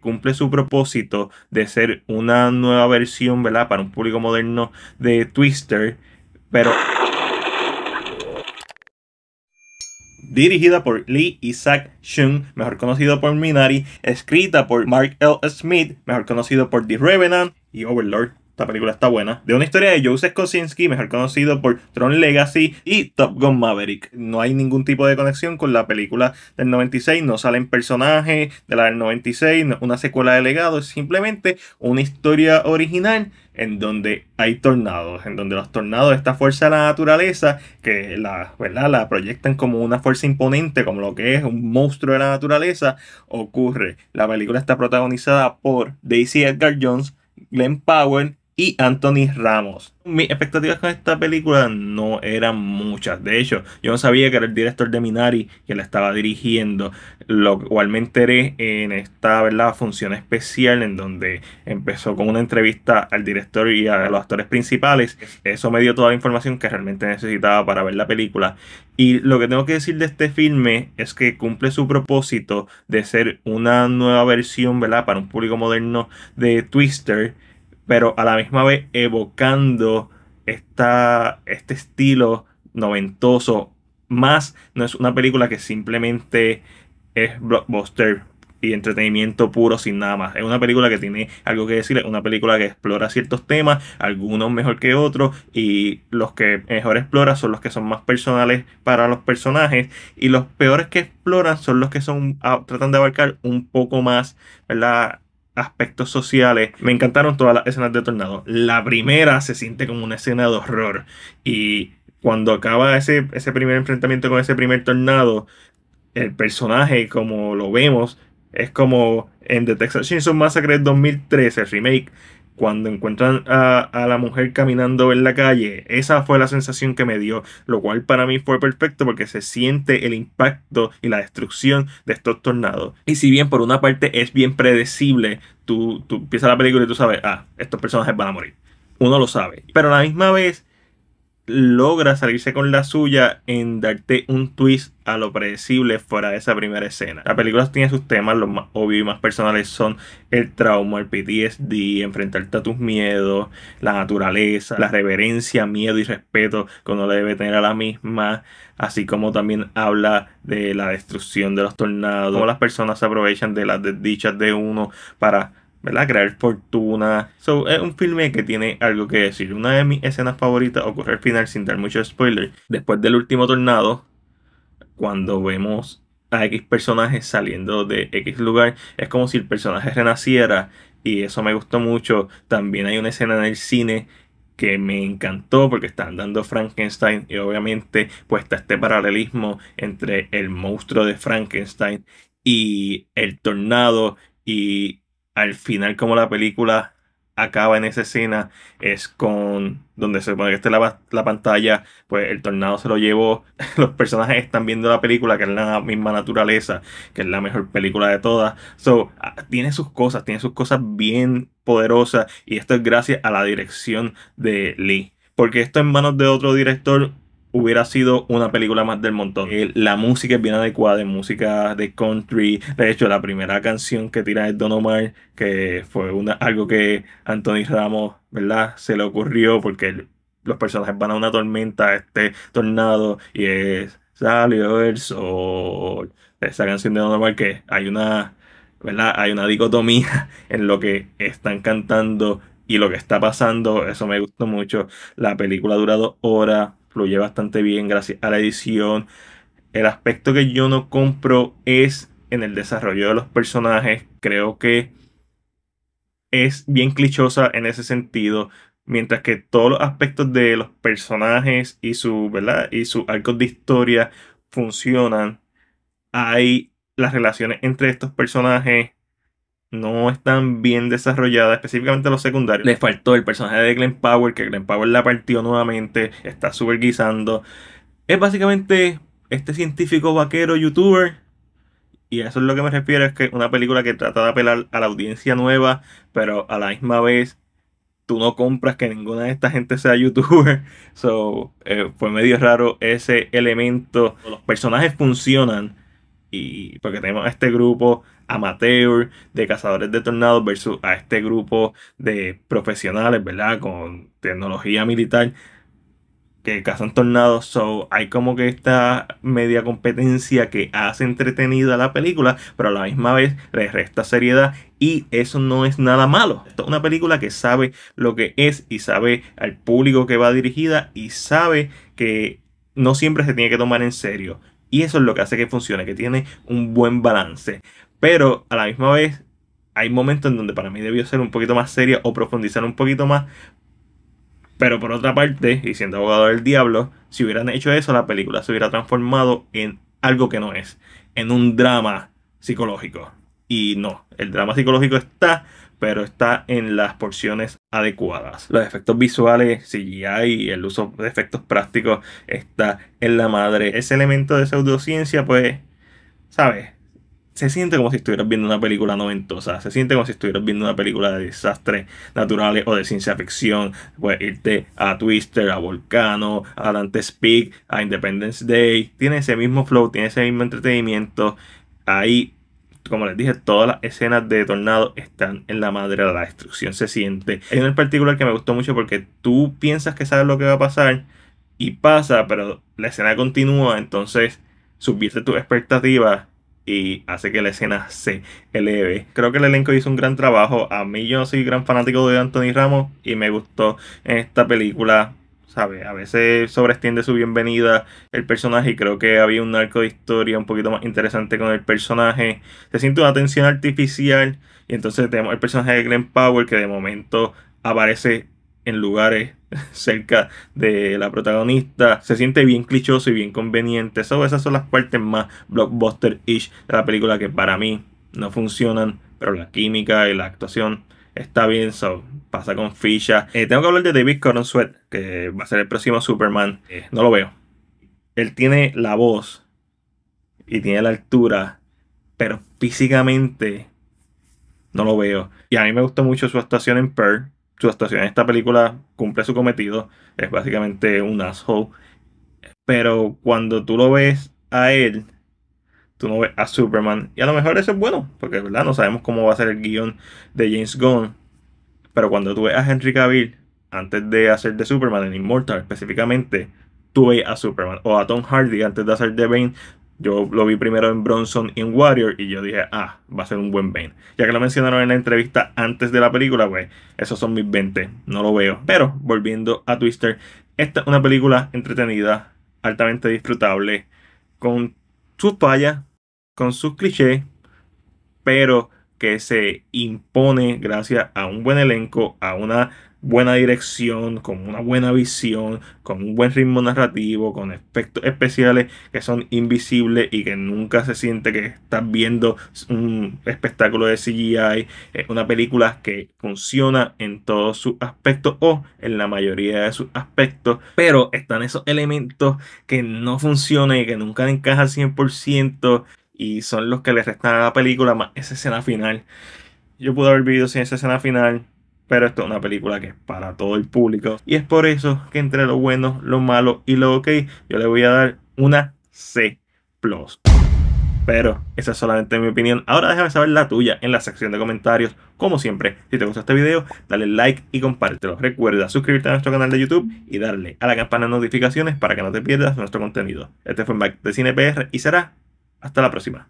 cumple su propósito de ser una nueva versión, ¿verdad? Para un público moderno de Twister, pero dirigida por Lee Isaac Chung, mejor conocido por Minari, escrita por Mark L. Smith, mejor conocido por The Revenant y Overlord. Esta película está buena. De una historia de Joseph Kosinski, mejor conocido por Tron Legacy y Top Gun Maverick. No hay ningún tipo de conexión con la película del 96, no salen personajes de la del 96, una secuela de legado, es simplemente una historia original en donde hay tornados, en donde los tornados, esta fuerza de la naturaleza, que la, ¿verdad? la proyectan como una fuerza imponente, como lo que es un monstruo de la naturaleza, ocurre. La película está protagonizada por Daisy Edgar Jones, Glenn Powell, y Anthony Ramos. Mis expectativas con esta película no eran muchas. De hecho, yo no sabía que era el director de Minari que la estaba dirigiendo, lo cual me enteré en esta ¿verdad? función especial en donde empezó con una entrevista al director y a los actores principales. Eso me dio toda la información que realmente necesitaba para ver la película. Y lo que tengo que decir de este filme es que cumple su propósito de ser una nueva versión ¿verdad? para un público moderno de Twister pero a la misma vez evocando este estilo noventoso. Más no es una película que simplemente es blockbuster y entretenimiento puro sin nada más. Es una película que tiene algo que decir, es una película que explora ciertos temas, algunos mejor que otros, y los que mejor explora son los que son más personales para los personajes, y los peores que exploran son los que son ah, tratan de abarcar un poco más, ¿verdad? aspectos sociales. Me encantaron todas las escenas de Tornado. La primera se siente como una escena de horror. Y cuando acaba ese, ese primer enfrentamiento con ese primer Tornado, el personaje, como lo vemos, es como en The Texas Chainsaw Massacre 2013, el remake, cuando encuentran a, la mujer caminando en la calle, esa fue la sensación que me dio, lo cual para mí fue perfecto porque se siente el impacto y la destrucción de estos tornados. Y si bien por una parte es bien predecible, tú, tú empiezas la película y tú sabes, ah, estos personajes van a morir. Uno lo sabe. Pero a la misma vez logra salirse con la suya en darte un twist a lo predecible fuera de esa primera escena. La película tiene sus temas, los más obvios y más personales son el trauma, el PTSD, enfrentarte a tus miedos, la naturaleza, la reverencia, miedo y respeto que uno le debe tener a la misma, así como también habla de la destrucción de los tornados, cómo las personas se aprovechan de las desdichas de uno para ¿verdad? Crear fortuna. So, es un filme que tiene algo que decir. Una de mis escenas favoritas ocurre al final, sin dar mucho spoiler. Después del último tornado, cuando vemos a X personajes saliendo de X lugar, es como si el personaje renaciera. Y eso me gustó mucho. También hay una escena en el cine que me encantó porque están dando Frankenstein y obviamente pues está este paralelismo entre el monstruo de Frankenstein y el tornado y al final como la película acaba en esa escena es con donde se pone que la, pantalla, pues el tornado se lo llevó, los personajes están viendo la película, que es la misma naturaleza, que es la mejor película de todas. So, ah, tiene sus cosas, tiene sus cosas bien poderosas y esto es gracias a la dirección de Lee. Porque esto en manos de otro director hubiera sido una película más del montón. Eh, la música es bien adecuada, es música de country. De hecho, la primera canción que tira es Don Omar, que fue una, algo que Anthony Ramos, ¿verdad? Se le ocurrió porque los personajes van a una tormenta, este tornado, y es Salió el Esa canción de Don Omar que hay una, ¿verdad? Hay una dicotomía en lo que están cantando y lo que está pasando. Eso me gustó mucho. La película dura dos horas fluye bastante bien gracias a la edición. El aspecto que yo no compro es en el desarrollo de los personajes. Creo que es bien clichosa en ese sentido. Mientras que todos los aspectos de los personajes y su, ¿verdad? Y sus arcos de historia funcionan. Hay las relaciones entre estos personajes no están bien desarrolladas, específicamente los secundarios. Les faltó el personaje de Glenn Power, que Glenn Power la partió nuevamente, está super guisando. Es básicamente este científico vaquero youtuber. Y a eso es lo que me refiero, es que una película que trata de apelar a la audiencia nueva, pero a la misma vez tú no compras que ninguna de esta gente sea youtuber. So, eh, fue medio raro ese elemento. Los personajes funcionan, y porque tenemos a este grupo amateur de cazadores de tornados versus a este grupo de profesionales, ¿verdad? Con tecnología militar que cazan tornados. So, hay como que esta media competencia que hace entretenida la película, pero a la misma vez le resta seriedad y eso no es nada malo. Esto es una película que sabe lo que es y sabe al público que va dirigida y sabe que no siempre se tiene que tomar en serio. Y eso es lo que hace que funcione, que tiene un buen balance. Pero a la misma vez hay momentos en donde para mí debió ser un poquito más serio o profundizar un poquito más. Pero por otra parte, y siendo abogado del diablo, si hubieran hecho eso, la película se hubiera transformado en algo que no es, en un drama psicológico. Y no, el drama psicológico está, pero está en las porciones adecuadas. Los efectos visuales, si hay, el uso de efectos prácticos está en la madre. Ese elemento de pseudociencia, pues, ¿sabes? Se siente como si estuvieras viendo una película noventosa, se siente como si estuvieras viendo una película de desastres naturales o de ciencia ficción. Puedes irte a Twister, a Volcano, a Dante's Peak, a Independence Day. Tiene ese mismo flow, tiene ese mismo entretenimiento. Ahí como les dije, todas las escenas de Tornado están en la madre la destrucción. Se siente. Hay una en particular que me gustó mucho porque tú piensas que sabes lo que va a pasar y pasa, pero la escena continúa, entonces subiste tu expectativas y hace que la escena se eleve. Creo que el elenco hizo un gran trabajo. A mí yo no soy gran fanático de Anthony Ramos y me gustó en esta película ¿sabe? A veces sobreestiende su bienvenida el personaje y creo que había un arco de historia un poquito más interesante con el personaje. Se siente una tensión artificial y entonces tenemos el personaje de Glenn Powell que de momento aparece en lugares cerca de la protagonista. Se siente bien clichoso y bien conveniente. esas son las partes más blockbuster-ish de la película que para mí no funcionan, pero la química y la actuación está bien, so pasa con ficha eh, tengo que hablar de David Cotton Sweat, que va a ser el próximo Superman. Eh, no lo veo. Él tiene la voz y tiene la altura, pero físicamente no lo veo. Y a mí me gustó mucho su actuación en Pearl. Su actuación en esta película cumple su cometido. Es básicamente un asshole. Pero cuando tú lo ves a él tú no ves a Superman. Y a lo mejor eso es bueno, porque verdad no sabemos cómo va a ser el guión de James Gunn. Pero cuando tú ves a Henry Cavill, antes de hacer de Superman en Immortal específicamente, tú ves a Superman. O a Tom Hardy antes de hacer de Bane. Yo lo vi primero en Bronson en Warrior y yo dije, ah, va a ser un buen Bane. Ya que lo mencionaron en la entrevista antes de la película, pues esos son mis 20, no lo veo. Pero volviendo a Twister, esta es una película entretenida, altamente disfrutable, con sus fallas, con sus clichés, pero que se impone gracias a un buen elenco, a una buena dirección, con una buena visión, con un buen ritmo narrativo, con efectos especiales que son invisibles y que nunca se siente que estás viendo un espectáculo de CGI, eh, una película que funciona en todos sus aspectos o en la mayoría de sus aspectos, pero están esos elementos que no funcionan y que nunca encajan al 100%, y son los que le restan a la película más esa escena final. Yo pude haber vivido sin esa escena final, pero esto es una película que es para todo el público. Y es por eso que entre lo bueno, lo malo y lo ok, yo le voy a dar una C. Pero esa es solamente mi opinión. Ahora déjame saber la tuya en la sección de comentarios. Como siempre, si te gustó este video, dale like y compártelo. Recuerda suscribirte a nuestro canal de YouTube y darle a la campana de notificaciones para que no te pierdas nuestro contenido. Este fue Mike de Cine PR y será hasta la próxima.